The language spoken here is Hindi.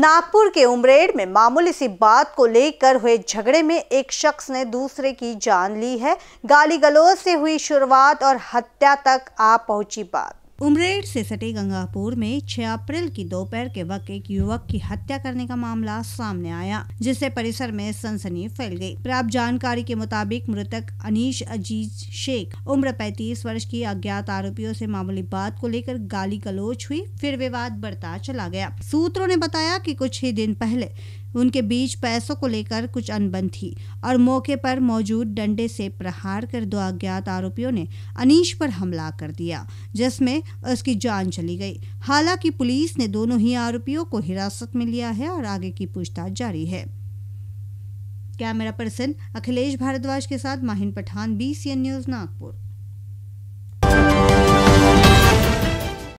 नागपुर के उमरेड में मामूली सी बात को लेकर हुए झगड़े में एक शख्स ने दूसरे की जान ली है गाली गलोज से हुई शुरुआत और हत्या तक आ पहुंची बात उमरेड से सटे गंगापुर में 6 अप्रैल की दोपहर के वक्त एक युवक की हत्या करने का मामला सामने आया जिससे परिसर में सनसनी फैल गई। प्राप्त जानकारी के मुताबिक मृतक अनीश अजीज शेख उम्र 35 वर्ष की अज्ञात आरोपियों से मामूली बात को लेकर गाली गलोच हुई फिर विवाद बढ़ता चला गया सूत्रों ने बताया की कुछ ही दिन पहले उनके बीच पैसों को लेकर कुछ अनबन थी और मौके पर मौजूद डंडे से प्रहार कर दो अज्ञात आरोपियों ने अनीश पर हमला कर दिया जिसमें उसकी जान चली गई हालांकि पुलिस ने दोनों ही आरोपियों को हिरासत में लिया है और आगे की पूछताछ जारी है कैमरा पर्सन अखिलेश भारद्वाज के साथ माहिन पठान बी न्यूज नागपुर